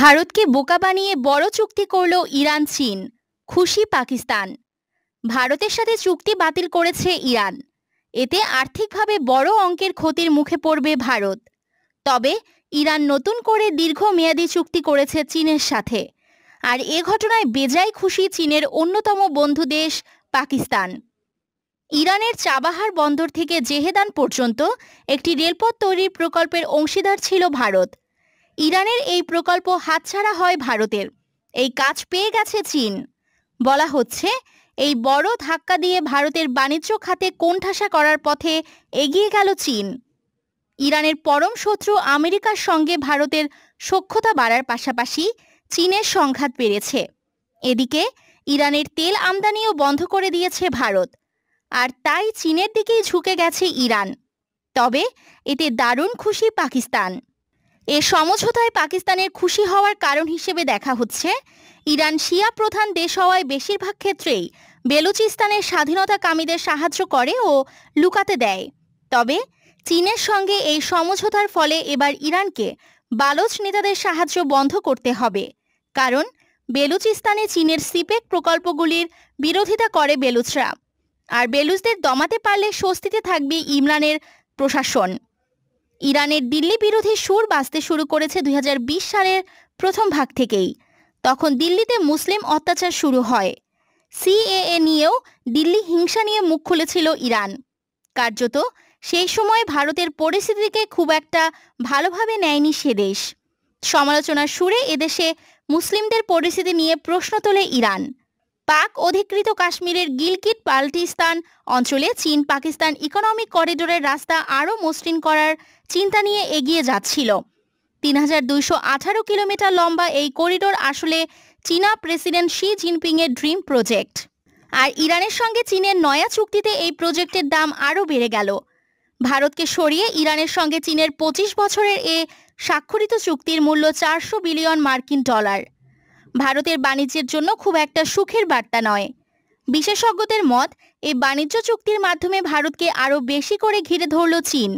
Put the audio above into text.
ভারতকে বোকা বানিয়ে বড় চুক্তি করল ইরান চীন খুশি পাকিস্তান ভারতের সাথে চুক্তি বাতিল করেছে ইরান এতে আর্থিকভাবে বড় অঙ্কের ক্ষতির মুখে পড়বে ভারত তবে ইরান নতুন করে দীর্ঘমেয়াদী চুক্তি করেছে চীনের সাথে আর এ ঘটনায় বেজায় খুশি চীনের অন্যতম বন্ধু দেশ পাকিস্তান ইরানের চাবাহার বন্দর থেকে জেহেদান পর্যন্ত একটি রেলপথ তৈরির প্রকল্পের অংশীদার ছিল ভারত ইরানের এই প্রকল্প হাতছাড়া হয় ভারতের এই কাজ পেয়ে গেছে চীন বলা হচ্ছে এই বড় ধাক্কা দিয়ে ভারতের বাণিজ্য খাতে কোণঠাসা করার পথে এগিয়ে গেল চীন ইরানের পরম শত্রু আমেরিকার সঙ্গে ভারতের সক্ষতা বাড়ার পাশাপাশি চীনের সংঘাত বেড়েছে এদিকে ইরানের তেল আমদানিও বন্ধ করে দিয়েছে ভারত আর তাই চীনের দিকেই ঝুঁকে গেছে ইরান তবে এতে দারুণ খুশি পাকিস্তান এ সমঝোতায় পাকিস্তানের খুশি হওয়ার কারণ হিসেবে দেখা হচ্ছে ইরান শিয়া প্রধান দেশ হওয়ায় বেশিরভাগ ক্ষেত্রেই বেলুচিস্তানের স্বাধীনতাকামীদের সাহায্য করে ও লুকাতে দেয় তবে চীনের সঙ্গে এই সমঝোতার ফলে এবার ইরানকে বালোচ নেতাদের সাহায্য বন্ধ করতে হবে কারণ বেলুচিস্তানে চীনের সিপেক প্রকল্পগুলির বিরোধিতা করে বেলুচরা আর বেলুচদের দমাতে পারলে স্বস্তিতে থাকবে ইমরানের প্রশাসন ইরানের দিল্লি বিরোধী সুর বাঁচতে শুরু করেছে দুই সালের প্রথম ভাগ থেকেই তখন দিল্লিতে মুসলিম অত্যাচার শুরু হয় সিএএ নিয়েও দিল্লি হিংসা নিয়ে মুখ খুলেছিল ইরান কার্যত সেই সময় ভারতের পরিস্থিতিকে খুব একটা ভালোভাবে নেয়নি সে দেশ সমালোচনার সুরে এদেশে মুসলিমদের পরিস্থিতি নিয়ে প্রশ্ন তোলে ইরান পাক অধিকৃত কাশ্মীরের গিলকিট পাল্টিস্তান অঞ্চলে চীন পাকিস্তান ইকোনমিক করিডোরের রাস্তা আরও মসৃণ করার চিন্তা নিয়ে এগিয়ে যাচ্ছিল তিন হাজার দুইশো আঠারো কিলোমিটার লম্বা এই করিডোর আসলে চীনা প্রেসিডেন্ট শি জিনপিংয়ের ড্রিম প্রজেক্ট আর ইরানের সঙ্গে চীনের নয়া চুক্তিতে এই প্রজেক্টের দাম আরও বেড়ে গেল ভারতকে সরিয়ে ইরানের সঙ্গে চীনের ২৫ বছরের এ স্বাক্ষরিত চুক্তির মূল্য চারশো বিলিয়ন মার্কিন ডলার ভারতের বাণিজ্যের জন্য খুব একটা সুখের বার্তা নয় বিশেষজ্ঞদের মত এই বাণিজ্য চুক্তির মাধ্যমে ভারতকে আরও বেশি করে ঘিরে ধরল চীন